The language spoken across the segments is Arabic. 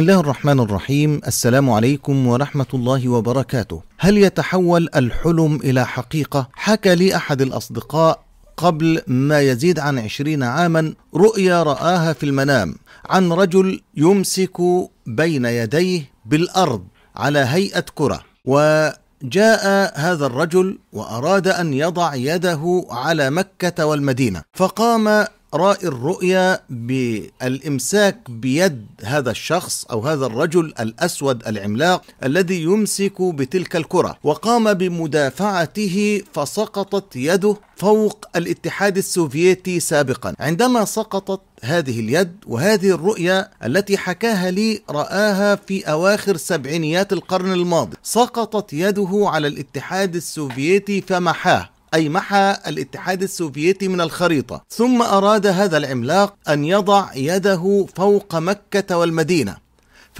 بسم الله الرحمن الرحيم السلام عليكم ورحمة الله وبركاته هل يتحول الحلم إلى حقيقة؟ حكى لي أحد الأصدقاء قبل ما يزيد عن عشرين عاما رؤيا رآها في المنام عن رجل يمسك بين يديه بالأرض على هيئة كرة وجاء هذا الرجل وأراد أن يضع يده على مكة والمدينة فقام رأي الرؤيا بالإمساك بيد هذا الشخص أو هذا الرجل الأسود العملاق الذي يمسك بتلك الكرة وقام بمدافعته فسقطت يده فوق الاتحاد السوفيتي سابقا عندما سقطت هذه اليد وهذه الرؤية التي حكاها لي رآها في أواخر سبعينيات القرن الماضي سقطت يده على الاتحاد السوفيتي فمحاه أي محى الاتحاد السوفيتي من الخريطة ثم أراد هذا العملاق أن يضع يده فوق مكة والمدينة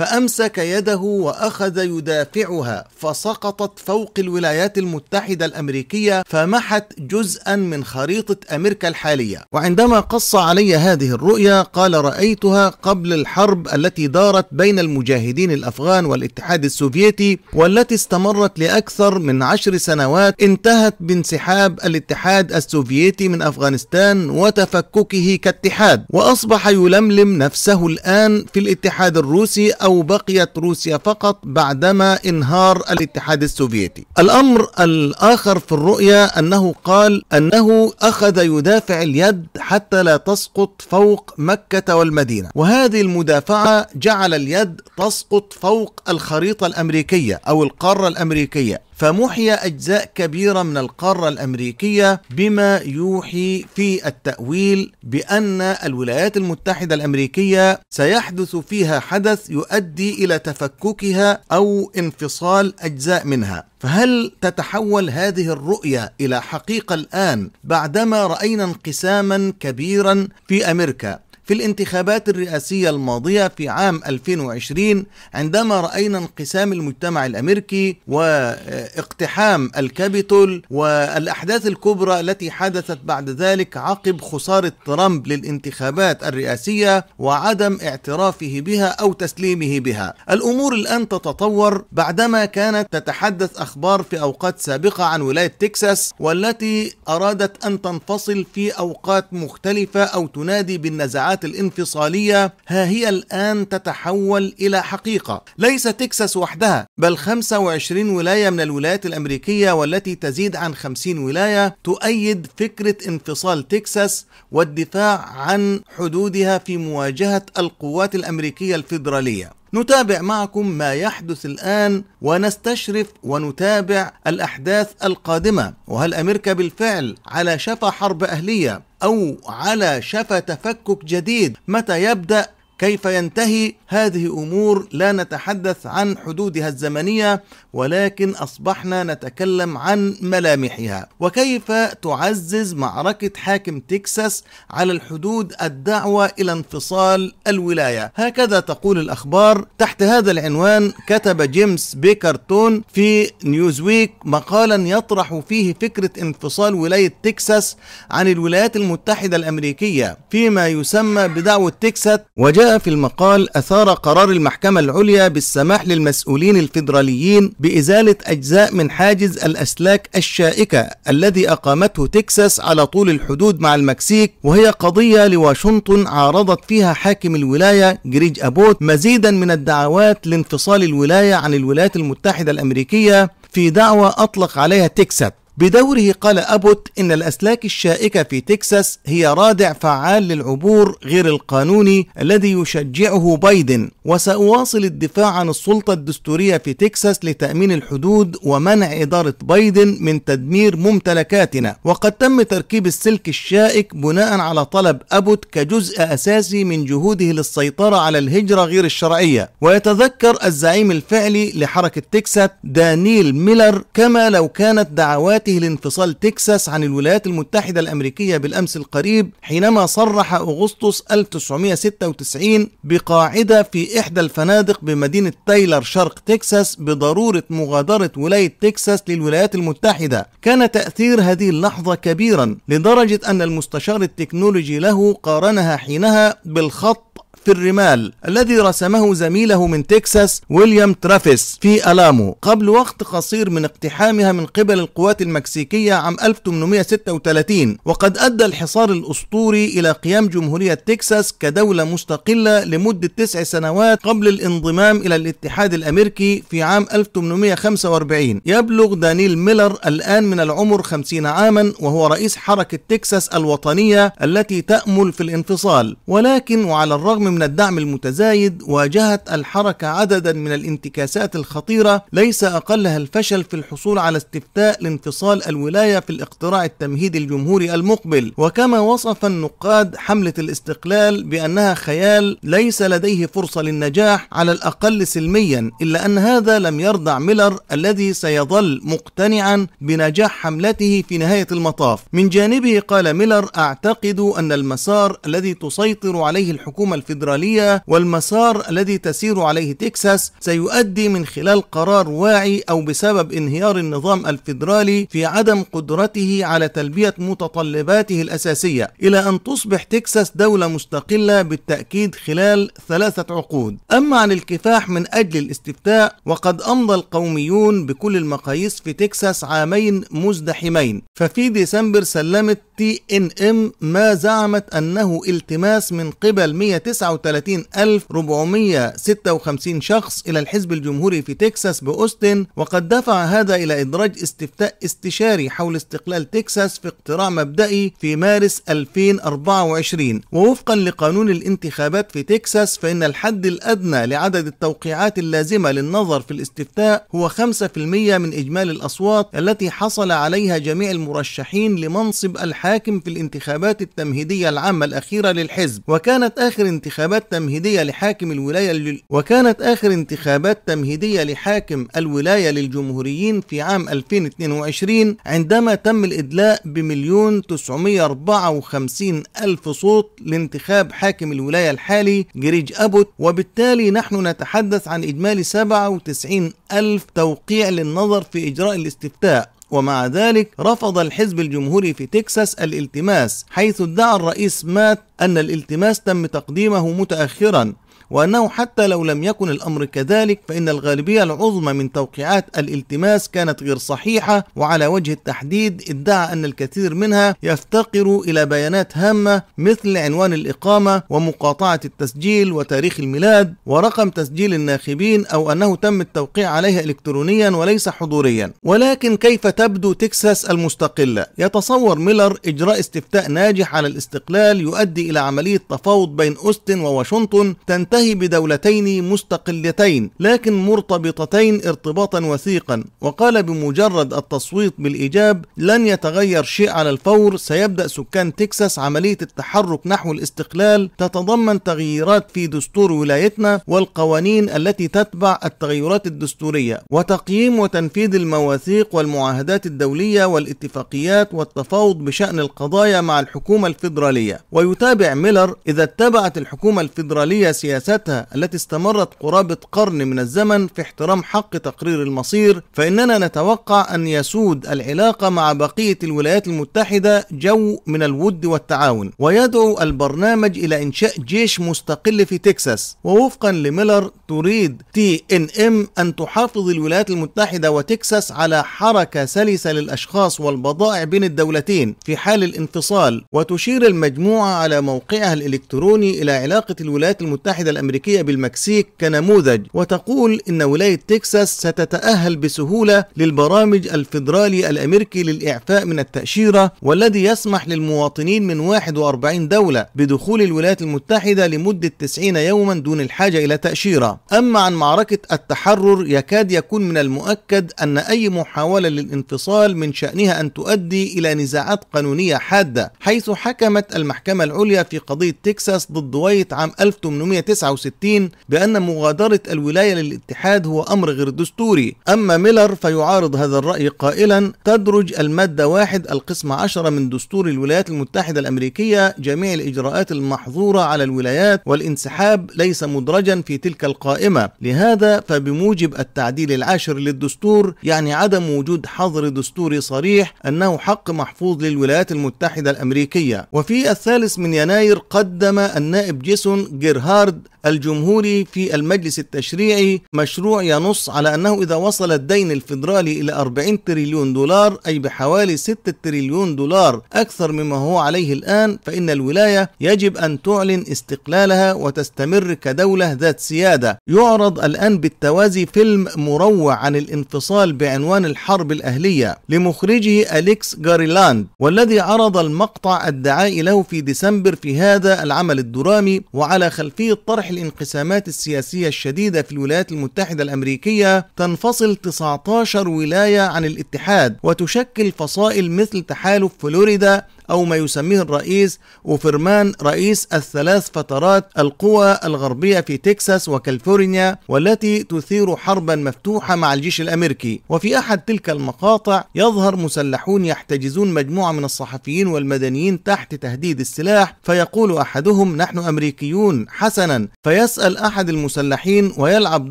فامسك يده واخذ يدافعها فسقطت فوق الولايات المتحده الامريكيه فمحت جزءا من خريطه امريكا الحاليه وعندما قص علي هذه الرؤيا قال رايتها قبل الحرب التي دارت بين المجاهدين الافغان والاتحاد السوفيتي والتي استمرت لاكثر من عشر سنوات انتهت بانسحاب الاتحاد السوفيتي من افغانستان وتفككه كاتحاد واصبح يلملم نفسه الان في الاتحاد الروسي او أو بقيت روسيا فقط بعدما انهار الاتحاد السوفيتي الأمر الآخر في الرؤية أنه قال أنه أخذ يدافع اليد حتى لا تسقط فوق مكة والمدينة وهذه المدافعة جعل اليد تسقط فوق الخريطة الأمريكية أو القارة الأمريكية فمحي أجزاء كبيرة من القارة الأمريكية بما يوحي في التأويل بأن الولايات المتحدة الأمريكية سيحدث فيها حدث يؤدي إلى تفككها أو انفصال أجزاء منها فهل تتحول هذه الرؤية إلى حقيقة الآن بعدما رأينا انقساما كبيرا في أمريكا في الانتخابات الرئاسية الماضية في عام 2020 عندما رأينا انقسام المجتمع الأمريكي واقتحام الكابيتول والأحداث الكبرى التي حدثت بعد ذلك عقب خسارة ترامب للانتخابات الرئاسية وعدم اعترافه بها أو تسليمه بها الأمور الآن تتطور بعدما كانت تتحدث أخبار في أوقات سابقة عن ولاية تكساس والتي أرادت أن تنفصل في أوقات مختلفة أو تنادي بالنزاعات الجماعات الانفصالية ها هي الآن تتحول إلى حقيقة ليس تكساس وحدها بل 25 ولاية من الولايات الأمريكية والتي تزيد عن 50 ولاية تؤيد فكرة انفصال تكساس والدفاع عن حدودها في مواجهة القوات الأمريكية الفيدرالية نتابع معكم ما يحدث الآن ونستشرف ونتابع الأحداث القادمة وهل أمريكا بالفعل على شفا حرب أهلية أو على شفا تفكك جديد متى يبدأ كيف ينتهي هذه امور لا نتحدث عن حدودها الزمنيه ولكن اصبحنا نتكلم عن ملامحها وكيف تعزز معركه حاكم تكساس على الحدود الدعوه الى انفصال الولايه هكذا تقول الاخبار تحت هذا العنوان كتب جيمس بيكرتون في نيوزويك مقالا يطرح فيه فكره انفصال ولايه تكساس عن الولايات المتحده الامريكيه فيما يسمى بدعوه تكساس وجاء في المقال أثار قرار المحكمة العليا بالسماح للمسؤولين الفيدراليين بإزالة أجزاء من حاجز الأسلاك الشائكة الذي أقامته تكساس على طول الحدود مع المكسيك وهي قضية لواشنطن عارضت فيها حاكم الولاية جريج أبوت مزيدا من الدعوات لانفصال الولاية عن الولايات المتحدة الأمريكية في دعوى أطلق عليها تكساس بدوره قال أبوت إن الأسلاك الشائكة في تكساس هي رادع فعال للعبور غير القانوني الذي يشجعه بايدن وسأواصل الدفاع عن السلطة الدستورية في تكساس لتأمين الحدود ومنع إدارة بايدن من تدمير ممتلكاتنا وقد تم تركيب السلك الشائك بناء على طلب أبوت كجزء أساسي من جهوده للسيطرة على الهجرة غير الشرعية ويتذكر الزعيم الفعلي لحركة تكساس دانيل ميلر كما لو كانت دعواته بدايته لانفصال تكساس عن الولايات المتحدة الأمريكية بالأمس القريب حينما صرح أغسطس 1996 بقاعدة في إحدى الفنادق بمدينة تايلر شرق تكساس بضرورة مغادرة ولاية تكساس للولايات المتحدة كان تأثير هذه اللحظة كبيرا لدرجة أن المستشار التكنولوجي له قارنها حينها بالخط في الرمال الذي رسمه زميله من تكساس ويليام ترافيس في ألامو قبل وقت قصير من اقتحامها من قبل القوات المكسيكية عام 1836 وقد أدى الحصار الأسطوري إلى قيام جمهورية تكساس كدولة مستقلة لمدة تسع سنوات قبل الانضمام إلى الاتحاد الأمريكي في عام 1845 يبلغ دانيل ميلر الآن من العمر 50 عاما وهو رئيس حركة تكساس الوطنية التي تأمل في الانفصال ولكن وعلى الرغم من الدعم المتزايد واجهت الحركة عددا من الانتكاسات الخطيرة ليس أقلها الفشل في الحصول على استفتاء لانفصال الولاية في الاقتراع التمهيدي الجمهوري المقبل وكما وصف النقاد حملة الاستقلال بأنها خيال ليس لديه فرصة للنجاح على الأقل سلميا إلا أن هذا لم يرضع ميلر الذي سيظل مقتنعا بنجاح حملته في نهاية المطاف من جانبه قال ميلر أعتقد أن المسار الذي تسيطر عليه الحكومة الفيدرالية الفيدرالية والمسار الذي تسير عليه تكساس سيؤدي من خلال قرار واعي أو بسبب انهيار النظام الفيدرالي في عدم قدرته على تلبية متطلباته الأساسية إلى أن تصبح تكساس دولة مستقلة بالتأكيد خلال ثلاثة عقود أما عن الكفاح من أجل الاستفتاء وقد أمضى القوميون بكل المقاييس في تكساس عامين مزدحمين ففي ديسمبر سلمت تي ان ام ما زعمت أنه التماس من قبل 139456 شخص إلى الحزب الجمهوري في تكساس بأوستن وقد دفع هذا إلى إدراج استفتاء استشاري حول استقلال تكساس في اقتراع مبدئي في مارس 2024 ووفقا لقانون الانتخابات في تكساس فإن الحد الأدنى لعدد التوقيعات اللازمة للنظر في الاستفتاء هو 5% من إجمالي الأصوات التي حصل عليها جميع المرشحين لمنصب الحاكم الحاكم في الانتخابات التمهيدية العامة الأخيرة للحزب وكانت آخر انتخابات تمهيدية لحاكم الولاية لل... وكانت آخر انتخابات تمهيدية لحاكم الولاية للجمهوريين في عام 2022 عندما تم الإدلاء بمليون 954 ألف صوت لانتخاب حاكم الولاية الحالي جريج أبوت وبالتالي نحن نتحدث عن إجمالي 97 ألف توقيع للنظر في إجراء الاستفتاء ومع ذلك رفض الحزب الجمهوري في تكساس الالتماس حيث ادعى الرئيس مات أن الالتماس تم تقديمه متأخرا وأنه حتى لو لم يكن الأمر كذلك فإن الغالبية العظمى من توقيعات الالتماس كانت غير صحيحة وعلى وجه التحديد ادعى أن الكثير منها يفتقر إلى بيانات هامة مثل عنوان الإقامة ومقاطعة التسجيل وتاريخ الميلاد ورقم تسجيل الناخبين أو أنه تم التوقيع عليها إلكترونيا وليس حضوريا ولكن كيف تبدو تكساس المستقلة؟ يتصور ميلر إجراء استفتاء ناجح على الاستقلال يؤدي إلى عملية تفاوض بين أوستن وواشنطن تنتهي تنتهي بدولتين مستقلتين لكن مرتبطتين ارتباطا وثيقا وقال بمجرد التصويت بالإيجاب لن يتغير شيء على الفور سيبدأ سكان تكساس عملية التحرك نحو الاستقلال تتضمن تغييرات في دستور ولايتنا والقوانين التي تتبع التغيرات الدستورية وتقييم وتنفيذ المواثيق والمعاهدات الدولية والاتفاقيات والتفاوض بشأن القضايا مع الحكومة الفيدرالية ويتابع ميلر إذا اتبعت الحكومة الفيدرالية سياسه سياستها التي استمرت قرابة قرن من الزمن في احترام حق تقرير المصير فإننا نتوقع أن يسود العلاقة مع بقية الولايات المتحدة جو من الود والتعاون ويدعو البرنامج إلى إنشاء جيش مستقل في تكساس ووفقا لميلر تريد تي إن إم أن تحافظ الولايات المتحدة وتكساس على حركة سلسة للأشخاص والبضائع بين الدولتين في حال الانفصال وتشير المجموعة على موقعها الإلكتروني إلى علاقة الولايات المتحدة الأمريكية بالمكسيك كنموذج وتقول إن ولاية تكساس ستتأهل بسهولة للبرامج الفيدرالي الأمريكي للإعفاء من التأشيرة والذي يسمح للمواطنين من 41 دولة بدخول الولايات المتحدة لمدة 90 يوما دون الحاجة إلى تأشيرة أما عن معركة التحرر يكاد يكون من المؤكد أن أي محاولة للانفصال من شأنها أن تؤدي إلى نزاعات قانونية حادة حيث حكمت المحكمة العليا في قضية تكساس ضد وايت عام 1899 69 بأن مغادرة الولاية للاتحاد هو أمر غير دستوري أما ميلر فيعارض هذا الرأي قائلا تدرج المادة 1 القسم 10 من دستور الولايات المتحدة الأمريكية جميع الإجراءات المحظورة على الولايات والانسحاب ليس مدرجا في تلك القائمة لهذا فبموجب التعديل العاشر للدستور يعني عدم وجود حظر دستوري صريح أنه حق محفوظ للولايات المتحدة الأمريكية وفي الثالث من يناير قدم النائب جيسون جيرهارد الجمهوري في المجلس التشريعي مشروع ينص على أنه إذا وصل الدين الفيدرالي إلى 40 تريليون دولار أي بحوالي 6 تريليون دولار أكثر مما هو عليه الآن فإن الولاية يجب أن تعلن استقلالها وتستمر كدولة ذات سيادة يعرض الآن بالتوازي فيلم مروع عن الانفصال بعنوان الحرب الأهلية لمخرجه أليكس جاريلاند والذي عرض المقطع الدعائي له في ديسمبر في هذا العمل الدرامي وعلى خلفية طرح الانقسامات السياسية الشديدة في الولايات المتحدة الأمريكية تنفصل 19 ولاية عن الاتحاد وتشكل فصائل مثل تحالف فلوريدا أو ما يسميه الرئيس وفرمان رئيس الثلاث فترات القوى الغربية في تكساس وكاليفورنيا والتي تثير حربا مفتوحة مع الجيش الأمريكي وفي أحد تلك المقاطع يظهر مسلحون يحتجزون مجموعة من الصحفيين والمدنيين تحت تهديد السلاح فيقول أحدهم نحن أمريكيون حسنا فيسأل أحد المسلحين ويلعب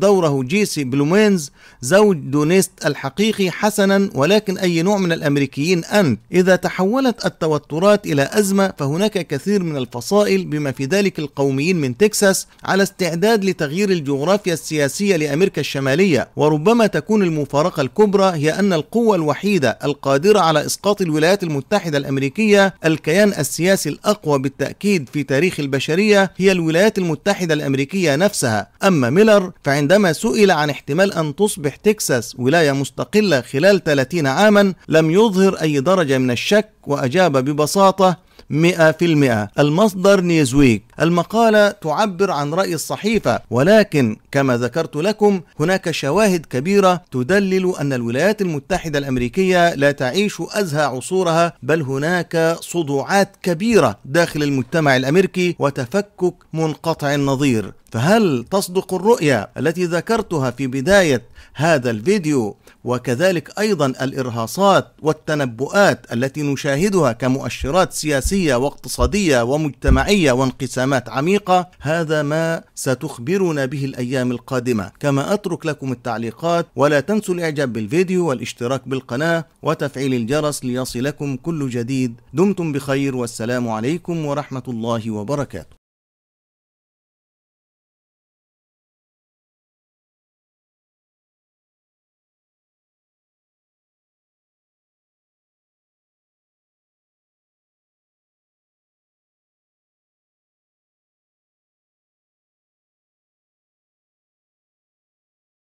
دوره جيسي بلومينز زوج دونيست الحقيقي حسنا ولكن أي نوع من الأمريكيين أنت إذا تحولت التوتر التوترات إلى أزمة فهناك كثير من الفصائل بما في ذلك القوميين من تكساس على استعداد لتغيير الجغرافيا السياسية لأمريكا الشمالية وربما تكون المفارقة الكبرى هي أن القوة الوحيدة القادرة على إسقاط الولايات المتحدة الأمريكية الكيان السياسي الأقوى بالتأكيد في تاريخ البشرية هي الولايات المتحدة الأمريكية نفسها أما ميلر فعندما سئل عن احتمال أن تصبح تكساس ولاية مستقلة خلال 30 عاما لم يظهر أي درجة من الشك وأجاب ببساطة مئة في المئة المصدر نيزويك المقالة تعبر عن رأي الصحيفة ولكن كما ذكرت لكم هناك شواهد كبيرة تدلل أن الولايات المتحدة الأمريكية لا تعيش أزهى عصورها بل هناك صدوعات كبيرة داخل المجتمع الأمريكي وتفكك منقطع النظير فهل تصدق الرؤية التي ذكرتها في بداية هذا الفيديو وكذلك أيضا الإرهاصات والتنبؤات التي نشاهدها كمؤشرات سياسية واقتصادية ومجتمعية وانقسامات علامات عميقة هذا ما ستخبرنا به الأيام القادمة كما أترك لكم التعليقات ولا تنسوا الإعجاب بالفيديو والاشتراك بالقناة وتفعيل الجرس ليصلكم كل جديد دمتم بخير والسلام عليكم ورحمة الله وبركاته